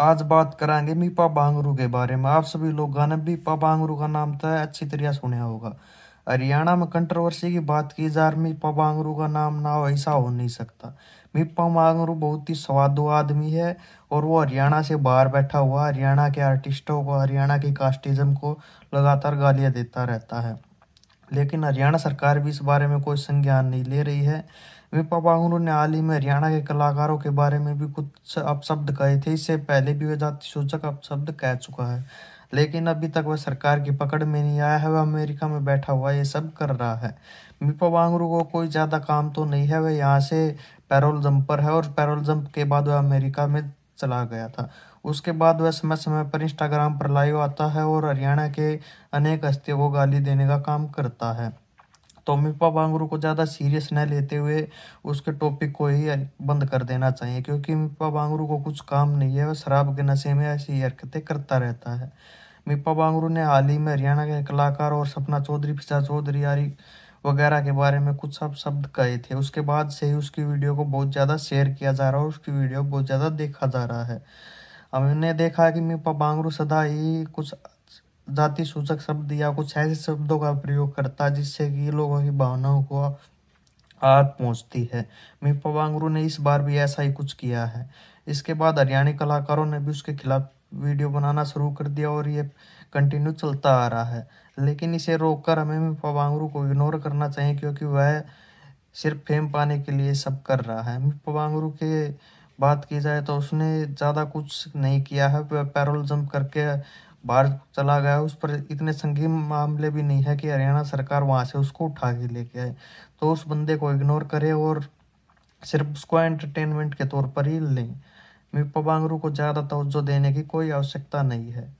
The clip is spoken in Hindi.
आज बात करेंगे मीपा बांगरू के बारे में आप सभी लोगों ने मीपा बांगरू का नाम तो अच्छी तरह सुना होगा हरियाणा में कंट्रोवर्सी की बात की जा रही मीपा बांगरू का नाम ना ऐसा हो नहीं सकता मीपा बांगरू बहुत ही स्वादु आदमी है और वो हरियाणा से बाहर बैठा हुआ हरियाणा के आर्टिस्टों को हरियाणा के कास्टिज्म को लगातार गालियाँ देता रहता है लेकिन हरियाणा सरकार भी इस बारे में कोई संज्ञान नहीं ले रही है विपा बाहुरु ने हाल ही में हरियाणा के कलाकारों के बारे में भी कुछ अपशब्द कहे थे इससे पहले भी वह जाति सूचक अपशब्द कह चुका है लेकिन अभी तक वह सरकार की पकड़ में नहीं आया है वह अमेरिका में बैठा हुआ ये सब कर रहा है विपा बांगरू को कोई ज़्यादा काम तो नहीं है वह यहाँ से पैरोल जंपर है और पैरोल जंप के बाद वह अमेरिका में चला गया था उसके बाद वह समय समय पर इंस्टाग्राम पर लाइव आता है और हरियाणा के अनेक हस्तियों को गाली देने का काम करता है तोमिपा बांगरू को ज़्यादा सीरियस न लेते हुए उसके टॉपिक को ही बंद कर देना चाहिए क्योंकि मिपा बांगरू को कुछ काम नहीं है वह शराब के नशे में ऐसी हरकतें करता रहता है मिपा बांगरू ने हाल ही में हरियाणा के कलाकार और सपना चौधरी पिछा चौधरी आरी वगैरह के बारे में कुछ सब शब्द कहे थे उसके बाद से ही उसकी वीडियो को बहुत ज़्यादा शेयर किया जा रहा है उसकी वीडियो बहुत ज़्यादा देखा जा रहा है हमने देखा कि मीपा बांगरू सदा ही कुछ जाति सूचक शब्द या कुछ ऐसे शब्दों का प्रयोग करता है जिससे कि लोगों की भावनाओं को आग पहुँचती है मीपा बांगरू ने इस बार भी ऐसा ही कुछ किया है इसके बाद हरियाणी कलाकारों ने भी उसके खिलाफ वीडियो बनाना शुरू कर दिया और ये कंटिन्यू चलता आ रहा है लेकिन इसे रोककर हमें पवांगरू को इग्नोर करना चाहिए क्योंकि वह सिर्फ फेम पाने के लिए सब कर रहा है पवांगरू के बात की जाए तो उसने ज़्यादा कुछ नहीं किया है वह पैरोल जंप करके बाहर चला गया उस पर इतने संगीन मामले भी नहीं है कि हरियाणा सरकार वहाँ से उसको उठा के लेके आए तो उस बंदे को इग्नोर करे और सिर्फ उसको एंटरटेनमेंट के तौर पर ही लें में को ज़्यादा तवज्जो देने की कोई आवश्यकता नहीं है